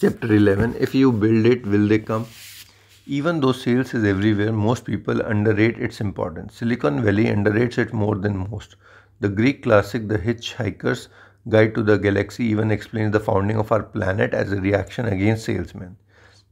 Chapter 11 If you build it, will they come? Even though sales is everywhere, most people underrate its importance. Silicon Valley underrates it more than most. The Greek classic, The Hitchhiker's Guide to the Galaxy, even explains the founding of our planet as a reaction against salesmen.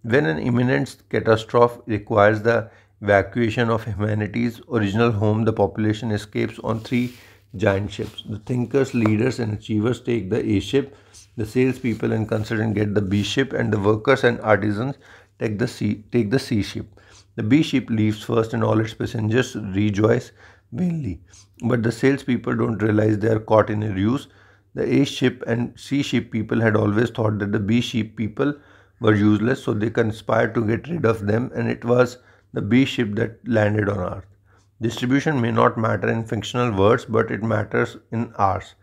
When an imminent catastrophe requires the evacuation of humanity's original home, the population escapes on three giant ships. The thinkers, leaders, and achievers take the A ship the salespeople and consultant get the B ship, and the workers and artisans take the C take the C ship. The B ship leaves first, and all its passengers rejoice vainly. But the salespeople don't realize they are caught in a ruse. The A ship and C ship people had always thought that the B ship people were useless, so they conspired to get rid of them, and it was the B ship that landed on Earth. Distribution may not matter in fictional words, but it matters in ours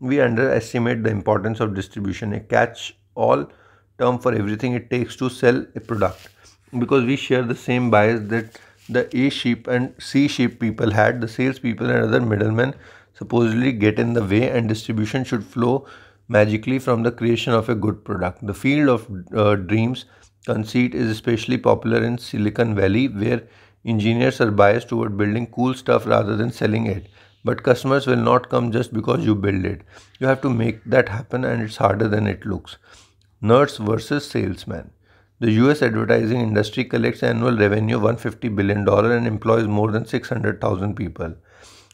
we underestimate the importance of distribution, a catch all term for everything it takes to sell a product because we share the same bias that the A sheep and C sheep people had, the sales people and other middlemen supposedly get in the way, and distribution should flow magically from the creation of a good product. The field of uh, dreams conceit is especially popular in Silicon Valley, where engineers are biased toward building cool stuff rather than selling it but customers will not come just because you build it. You have to make that happen and it's harder than it looks. Nerds versus salesmen. The US advertising industry collects annual revenue $150 billion and employs more than 600,000 people.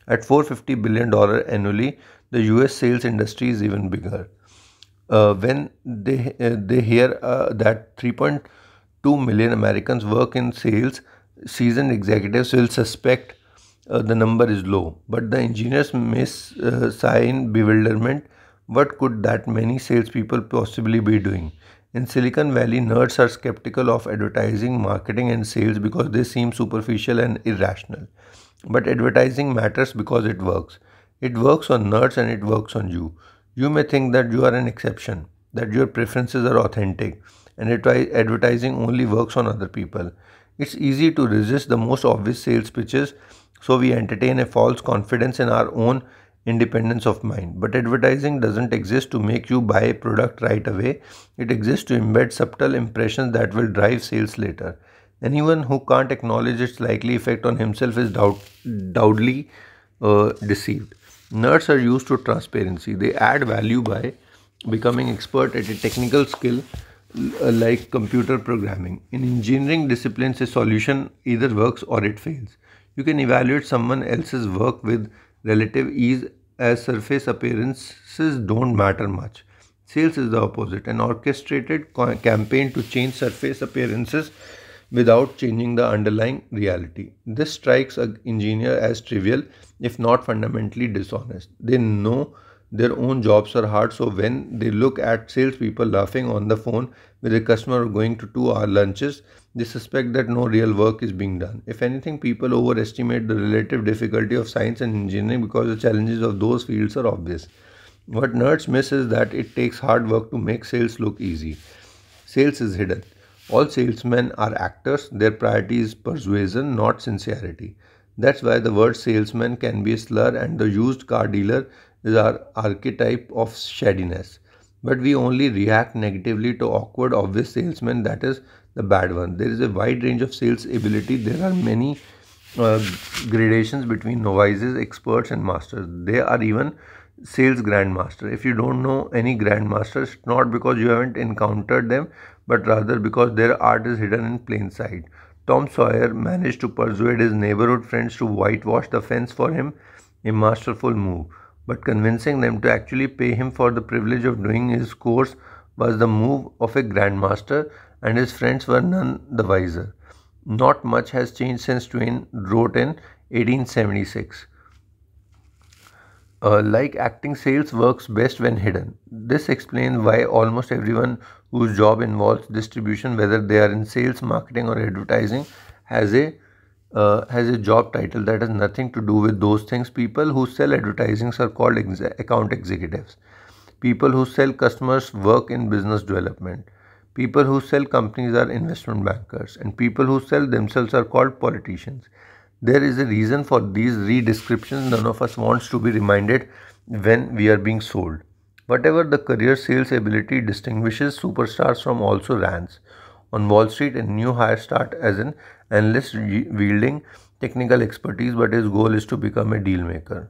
At $450 billion annually, the US sales industry is even bigger. Uh, when they, uh, they hear uh, that 3.2 million Americans work in sales, seasoned executives will suspect uh, the number is low. But the engineers miss uh, sigh in bewilderment. What could that many salespeople possibly be doing? In Silicon Valley, nerds are skeptical of advertising, marketing, and sales because they seem superficial and irrational. But advertising matters because it works. It works on nerds and it works on you. You may think that you are an exception, that your preferences are authentic, and uh, advertising only works on other people. It's easy to resist the most obvious sales pitches so we entertain a false confidence in our own independence of mind. But advertising doesn't exist to make you buy a product right away. It exists to embed subtle impressions that will drive sales later. Anyone who can't acknowledge its likely effect on himself is doubt, doubtly uh, deceived. Nerds are used to transparency. They add value by becoming expert at a technical skill uh, like computer programming. In engineering disciplines, a solution either works or it fails. You can evaluate someone else's work with relative ease as surface appearances don't matter much. Sales is the opposite an orchestrated campaign to change surface appearances without changing the underlying reality. This strikes an engineer as trivial, if not fundamentally dishonest. They know their own jobs are hard, so when they look at salespeople laughing on the phone with a customer going to two hour lunches, they suspect that no real work is being done. If anything, people overestimate the relative difficulty of science and engineering because the challenges of those fields are obvious. What nerds miss is that it takes hard work to make sales look easy. Sales is hidden. All salesmen are actors, their priority is persuasion, not sincerity. That's why the word salesman can be a slur and the used car dealer is our archetype of shadiness. But we only react negatively to awkward, obvious salesmen, that is, the bad one. There is a wide range of sales ability. There are many uh, gradations between novices, experts, and masters. There are even sales grandmaster. If you don't know any grandmasters, not because you haven't encountered them, but rather because their art is hidden in plain sight. Tom Sawyer managed to persuade his neighborhood friends to whitewash the fence for him, a masterful move. But convincing them to actually pay him for the privilege of doing his course was the move of a grandmaster and his friends were none the wiser. Not much has changed since Twain wrote in 1876. Uh, like acting, sales works best when hidden. This explains why almost everyone whose job involves distribution, whether they are in sales, marketing, or advertising, has a uh, has a job title that has nothing to do with those things. People who sell advertisings are called ex- account executives. People who sell customers work in business development. People who sell companies are investment bankers, and people who sell themselves are called politicians. There is a reason for these redescriptions. None of us wants to be reminded when we are being sold. Whatever the career sales ability distinguishes superstars from also rants. On Wall Street, a new hire start as an analyst wielding technical expertise, but his goal is to become a deal maker.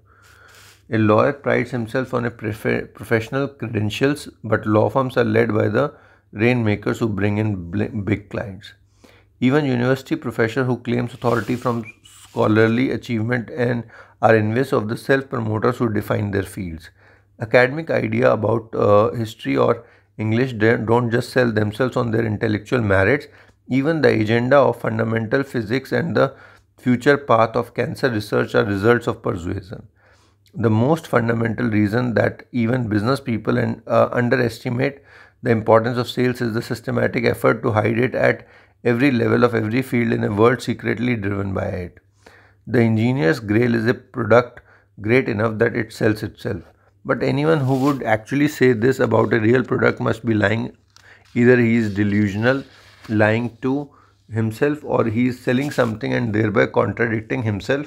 A lawyer prides himself on a professional credentials, but law firms are led by the rainmakers who bring in big clients. Even university professors who claims authority from scholarly achievement and are envious of the self-promoters who define their fields. Academic idea about uh, history or English don't just sell themselves on their intellectual merits. Even the agenda of fundamental physics and the future path of cancer research are results of persuasion. The most fundamental reason that even business people and uh, underestimate the importance of sales is the systematic effort to hide it at every level of every field in a world secretly driven by it. The ingenious grail is a product great enough that it sells itself. But anyone who would actually say this about a real product must be lying. Either he is delusional, lying to himself, or he is selling something and thereby contradicting himself.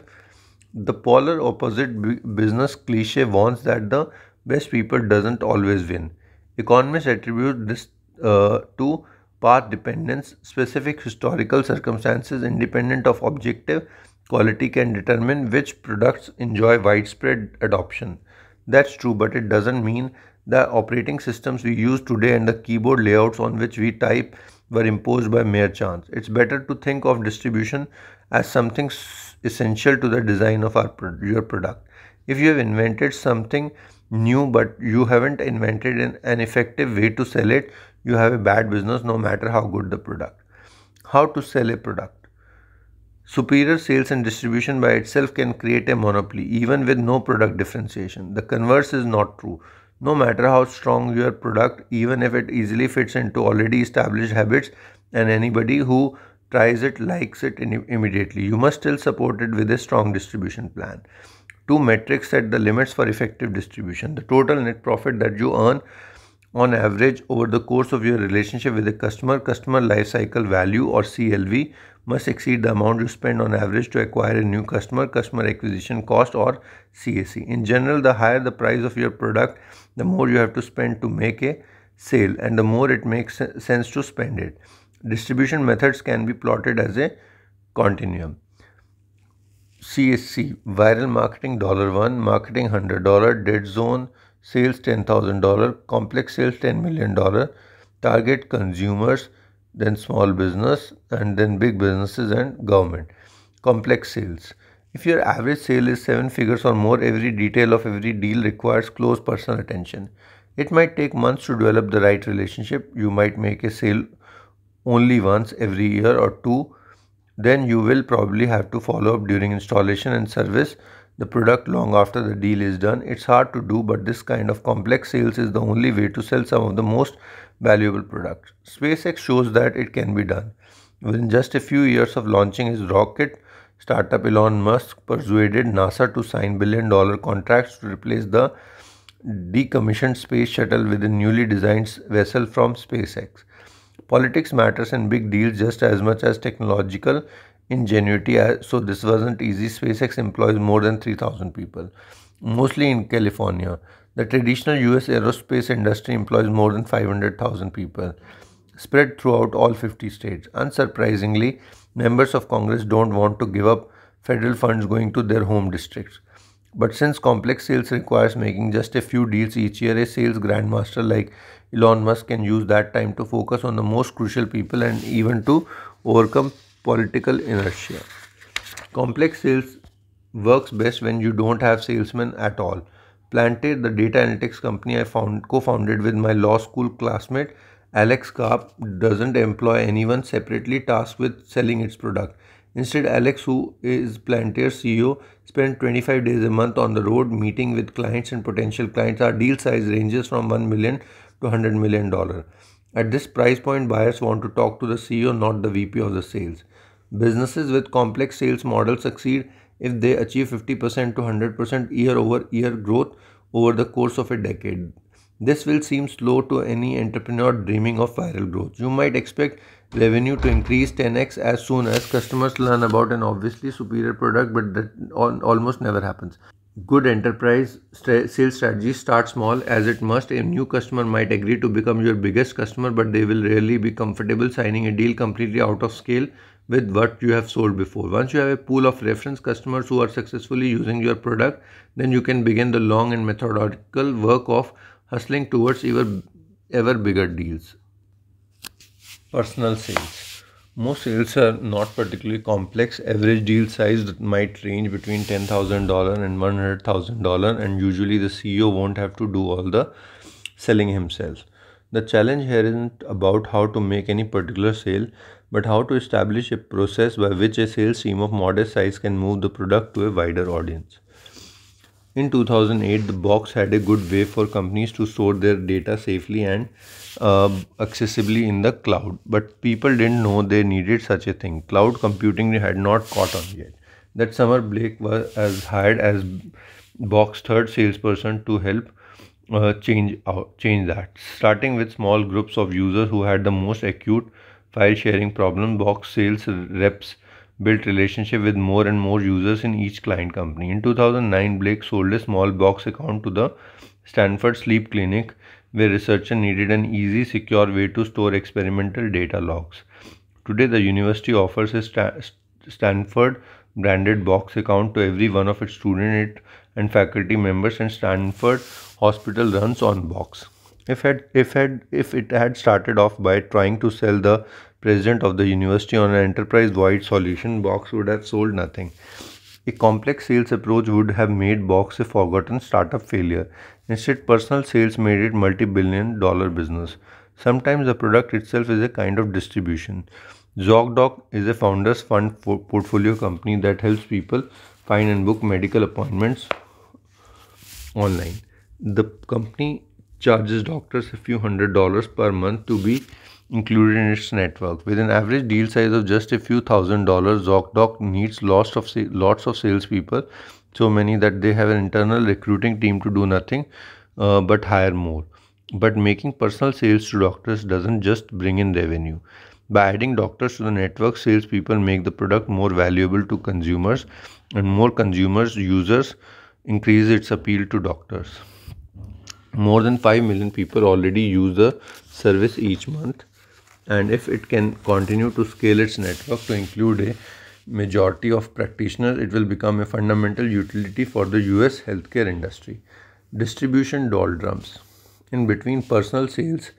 The polar opposite business cliche warns that the best people doesn't always win. Economists attribute this uh, to path dependence, specific historical circumstances independent of objective quality can determine which products enjoy widespread adoption. That's true, but it doesn't mean the operating systems we use today and the keyboard layouts on which we type were imposed by mere chance. It's better to think of distribution as something essential to the design of our your product. If you have invented something new but you haven't invented an, an effective way to sell it you have a bad business no matter how good the product how to sell a product superior sales and distribution by itself can create a monopoly even with no product differentiation the converse is not true no matter how strong your product even if it easily fits into already established habits and anybody who tries it likes it immediately you must still support it with a strong distribution plan two metrics set the limits for effective distribution. The total net profit that you earn on average over the course of your relationship with a customer, customer life cycle value or CLV must exceed the amount you spend on average to acquire a new customer, customer acquisition cost or CAC. In general, the higher the price of your product, the more you have to spend to make a sale and the more it makes sense to spend it. Distribution methods can be plotted as a continuum. CSC viral marketing dollar one, marketing hundred dollar, dead zone sales ten thousand dollar, complex sales ten million dollar, target consumers, then small business, and then big businesses and government. Complex sales. If your average sale is seven figures or more, every detail of every deal requires close personal attention. It might take months to develop the right relationship. You might make a sale only once every year or two then you will probably have to follow up during installation and service the product long after the deal is done. It's hard to do but this kind of complex sales is the only way to sell some of the most valuable products. SpaceX shows that it can be done. Within just a few years of launching his rocket, startup Elon Musk persuaded NASA to sign billion dollar contracts to replace the decommissioned space shuttle with a newly designed vessel from SpaceX. Politics matters and big deals just as much as technological ingenuity. So this wasn't easy. SpaceX employs more than 3,000 people, mostly in California. The traditional US aerospace industry employs more than 500,000 people, spread throughout all 50 states. Unsurprisingly, members of Congress don't want to give up federal funds going to their home districts. But since complex sales requires making just a few deals each year, a sales grandmaster like Elon Musk can use that time to focus on the most crucial people and even to overcome political inertia. Complex sales works best when you don't have salesmen at all. Planted, the data analytics company I found co-founded with my law school classmate Alex Karp, doesn't employ anyone separately tasked with selling its product. Instead, Alex, who is Plantier's CEO, spend 25 days a month on the road meeting with clients and potential clients. Our deal size ranges from 1 million to 100 million dollar. At this price point, buyers want to talk to the CEO, not the VP of the sales. Businesses with complex sales models succeed if they achieve 50% to 100% year over year growth over the course of a decade. This will seem slow to any entrepreneur dreaming of viral growth. You might expect revenue to increase 10x as soon as customers learn about an obviously superior product, but that almost never happens. Good enterprise sales strategy starts small as it must. A new customer might agree to become your biggest customer, but they will rarely be comfortable signing a deal completely out of scale with what you have sold before. Once you have a pool of reference customers who are successfully using your product, then you can begin the long and methodical work of hustling towards ever, ever bigger deals. Personal sales. Most sales are not particularly complex. Average deal size might range between $10,000 and $100,000, and usually the CEO won't have to do all the selling himself. The challenge here isn't about how to make any particular sale, but how to establish a process by which a sales team of modest size can move the product to a wider audience. In 2008, the box had a good way for companies to store their data safely and uh, accessibly in the cloud, but people didn't know they needed such a thing. Cloud computing had not caught on yet. That summer, Blake was as hired as Box' third salesperson to help uh, change out, change that. Starting with small groups of users who had the most acute file sharing problem, Box sales reps built relationship with more and more users in each client company. In 2009, Blake sold a small box account to the Stanford Sleep Clinic, where researchers needed an easy, secure way to store experimental data logs. Today, the university offers a Stanford branded box account to every one of its student and faculty members, and Stanford Hospital runs on box. If, had, if, had, if it had started off by trying to sell the president of the university on an enterprise-wide solution, Box would have sold nothing. A complex sales approach would have made Box a forgotten startup failure. Instead, personal sales made it multi-billion dollar business. Sometimes the product itself is a kind of distribution. ZocDoc is a founder's fund portfolio company that helps people find and book medical appointments online. The company charges doctors a few hundred dollars per month to be included in its network, With an average deal size of just a few thousand dollars, ZocDoc needs lots of lots of salespeople, so many that they have an internal recruiting team to do nothing uh, but hire more. But making personal sales to doctors doesn't just bring in revenue. By adding doctors to the network, salespeople make the product more valuable to consumers, and more consumers users increase its appeal to doctors. More than 5 million people already use the service each month, and if it can continue to scale its network to include a majority of practitioners, it will become a fundamental utility for the US healthcare industry. Distribution doldrums. In between personal sales,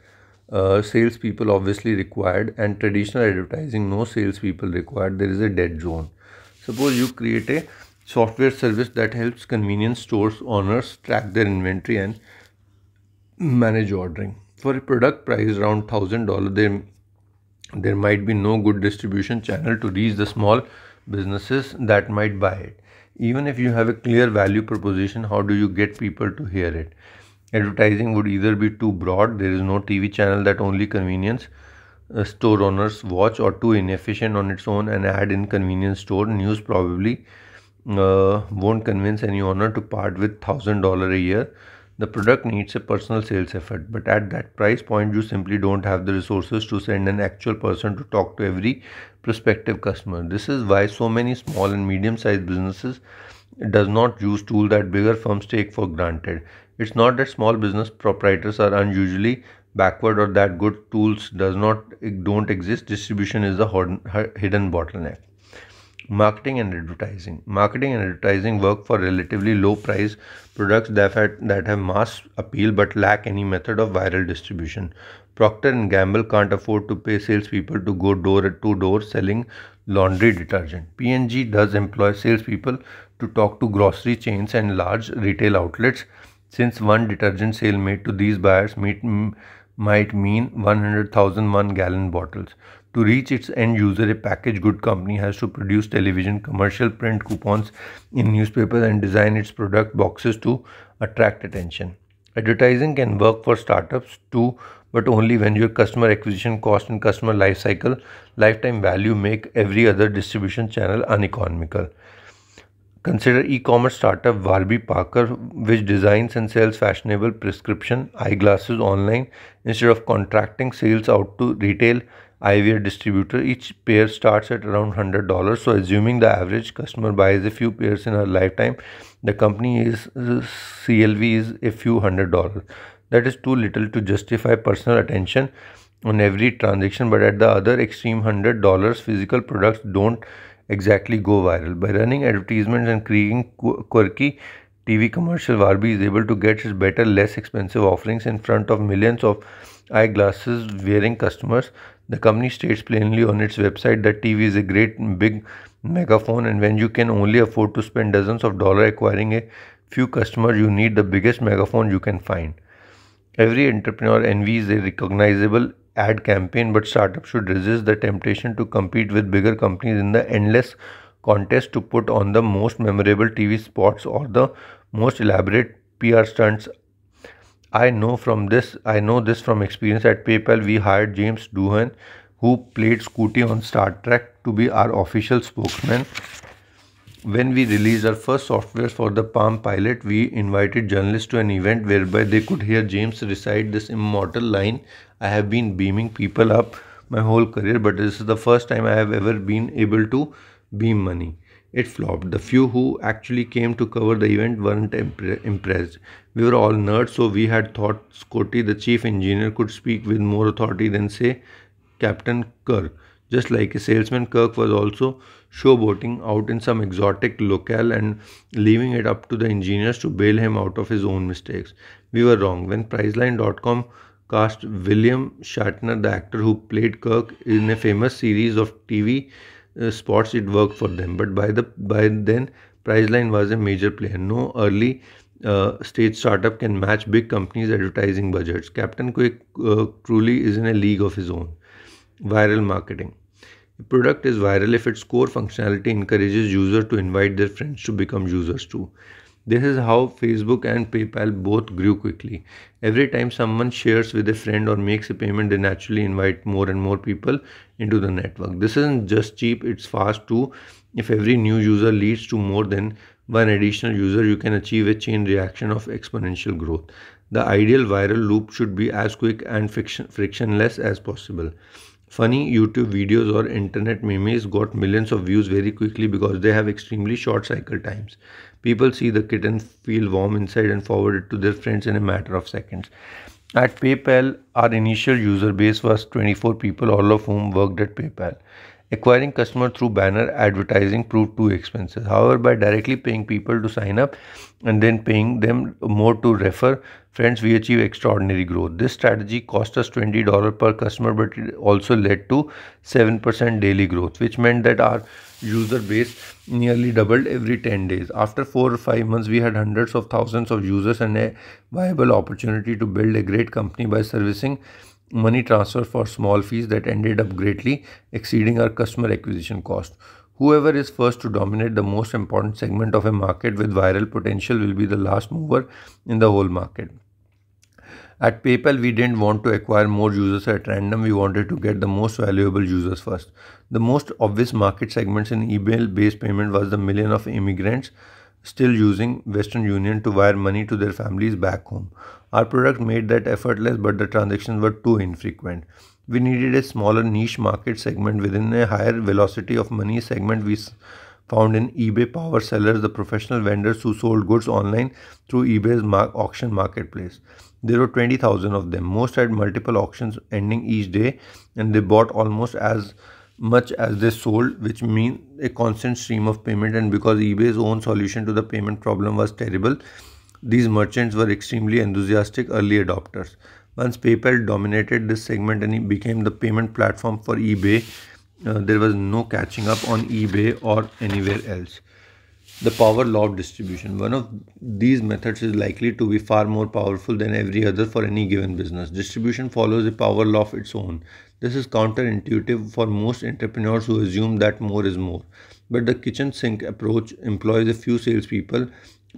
uh, salespeople obviously required and traditional advertising, no salespeople required. There is a dead zone. Suppose you create a software service that helps convenience stores owners track their inventory and manage ordering. For a product priced around $1,000, they there might be no good distribution channel to reach the small businesses that might buy it. Even if you have a clear value proposition, how do you get people to hear it? Advertising would either be too broad, there is no TV channel that only convenience uh, store owners watch, or too inefficient on its own and ad in convenience store. News probably uh, won't convince any owner to part with $1,000 a year the product needs a personal sales effort, but at that price point, you simply don't have the resources to send an actual person to talk to every prospective customer. This is why so many small and medium sized businesses does not use tool that bigger firms take for granted. It's not that small business proprietors are unusually backward or that good tools does not don't exist distribution is a hidden bottleneck marketing and advertising marketing and advertising work for relatively low price products that, have that have mass appeal but lack any method of viral distribution procter & gamble can't afford to pay salespeople to go door to door selling laundry detergent p&g does employ salespeople to talk to grocery chains and large retail outlets since one detergent sale made to these buyers meet, might mean 100,000 one gallon bottles to reach its end user, a packaged good company has to produce television, commercial print coupons in newspapers, and design its product boxes to attract attention. Advertising can work for startups too, but only when your customer acquisition cost and customer life cycle lifetime value make every other distribution channel uneconomical. Consider e-commerce startup Warby Parker, which designs and sells fashionable prescription eyeglasses online instead of contracting sales out to retail eyewear distributor. Each pair starts at around $100. So, assuming the average customer buys a few pairs in her lifetime, the company is CLV is a few hundred dollars. That is too little to justify personal attention on every transaction, but at the other extreme, $100 physical products don't exactly go viral. By running advertisements and creating quirky TV commercial, Warby is able to get its better, less expensive offerings in front of millions of eyeglasses wearing customers. The company states plainly on its website that TV is a great big megaphone, and when you can only afford to spend dozens of dollars acquiring a few customers, you need the biggest megaphone you can find. Every entrepreneur envies a recognizable ad campaign, but startups should resist the temptation to compete with bigger companies in the endless contest to put on the most memorable TV spots or the most elaborate PR stunts I know from this, I know this from experience at PayPal. We hired James Doohan, who played Scooty on Star Trek, to be our official spokesman. When we released our first software for the Palm Pilot, we invited journalists to an event whereby they could hear James recite this immortal line I have been beaming people up my whole career, but this is the first time I have ever been able to beam money. It flopped. The few who actually came to cover the event weren't impressed. We were all nerds, so we had thought Scotty, the chief engineer, could speak with more authority than, say, Captain Kirk. Just like a salesman, Kirk was also showboating out in some exotic locale and leaving it up to the engineers to bail him out of his own mistakes. We were wrong. When Priceline.com cast William Shatner, the actor who played Kirk in a famous series of TV uh, spots it worked for them but by the by then priceline was a major player no early uh, stage startup can match big companies advertising budgets captain quick uh, truly is in a league of his own viral marketing product is viral if its core functionality encourages users to invite their friends to become users too this is how Facebook and PayPal both grew quickly. Every time someone shares with a friend or makes a payment, they naturally invite more and more people into the network. This isn't just cheap, it's fast too. If every new user leads to more than one additional user, you can achieve a chain reaction of exponential growth. The ideal viral loop should be as quick and friction frictionless as possible. Funny YouTube videos or internet memes got millions of views very quickly because they have extremely short cycle times. People see the kitten, feel warm inside and forward it to their friends in a matter of seconds. At PayPal, our initial user base was 24 people, all of whom worked at PayPal. Acquiring customers through banner advertising proved too expensive. However, by directly paying people to sign up and then paying them more to refer friends, we achieved extraordinary growth. This strategy cost us $20 per customer, but it also led to 7% daily growth, which meant that our user base nearly doubled every 10 days. After 4 or 5 months, we had hundreds of thousands of users and a viable opportunity to build a great company by servicing money transfer for small fees that ended up greatly exceeding our customer acquisition cost. Whoever is first to dominate the most important segment of a market with viral potential will be the last mover in the whole market. At PayPal, we didn't want to acquire more users at random. We wanted to get the most valuable users first. The most obvious market segments in email-based payment was the million of immigrants still using Western Union to wire money to their families back home. Our product made that effortless, but the transactions were too infrequent. We needed a smaller niche market segment within a higher velocity of money segment. We found in eBay power sellers, the professional vendors who sold goods online through eBay's auction marketplace. There were 20,000 of them. Most had multiple auctions ending each day and they bought almost as much as they sold, which means a constant stream of payment. And because eBay's own solution to the payment problem was terrible, these merchants were extremely enthusiastic early adopters. Once PayPal dominated this segment and it became the payment platform for eBay, uh, there was no catching up on eBay or anywhere else the power law of distribution. One of these methods is likely to be far more powerful than every other for any given business. Distribution follows a power law of its own. This is counterintuitive for most entrepreneurs who assume that more is more. But the kitchen sink approach employs a few salespeople,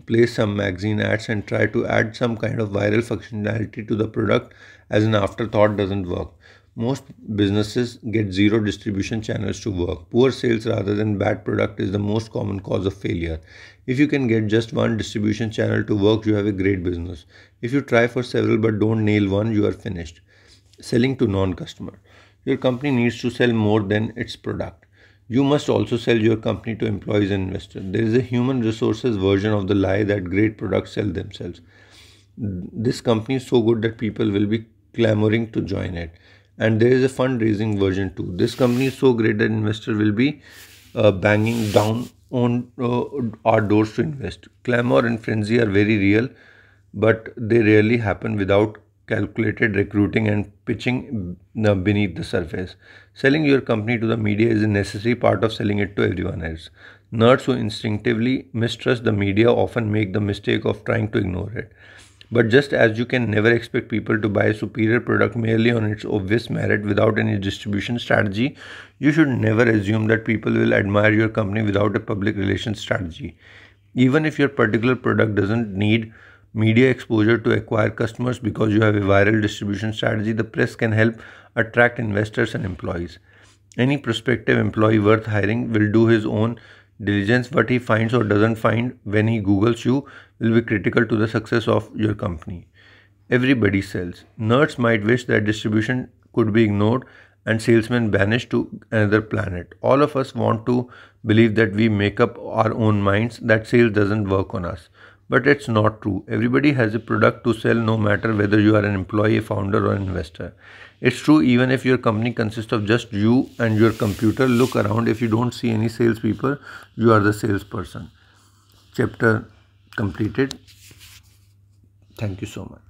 play some magazine ads, and try to add some kind of viral functionality to the product as an afterthought doesn't work. Most businesses get zero distribution channels to work. Poor sales rather than bad product is the most common cause of failure. If you can get just one distribution channel to work, you have a great business. If you try for several but don't nail one, you are finished. Selling to non customer. Your company needs to sell more than its product. You must also sell your company to employees and investors. There is a human resources version of the lie that great products sell themselves. This company is so good that people will be clamoring to join it and there is a fundraising version too. This company is so great that investor will be uh, banging down on uh, our doors to invest. Clamor and frenzy are very real, but they rarely happen without calculated recruiting and pitching uh, beneath the surface. Selling your company to the media is a necessary part of selling it to everyone else. Nerds who instinctively mistrust the media often make the mistake of trying to ignore it. But just as you can never expect people to buy a superior product merely on its obvious merit without any distribution strategy, you should never assume that people will admire your company without a public relations strategy. Even if your particular product doesn't need media exposure to acquire customers because you have a viral distribution strategy, the press can help attract investors and employees. Any prospective employee worth hiring will do his own diligence what he finds or doesn't find when he googles you will be critical to the success of your company everybody sells nerds might wish that distribution could be ignored and salesmen banished to another planet all of us want to believe that we make up our own minds that sales doesn't work on us but it's not true everybody has a product to sell no matter whether you are an employee a founder or an investor it's true even if your company consists of just you and your computer, look around. If you don't see any salespeople, you are the salesperson. Chapter completed. Thank you so much.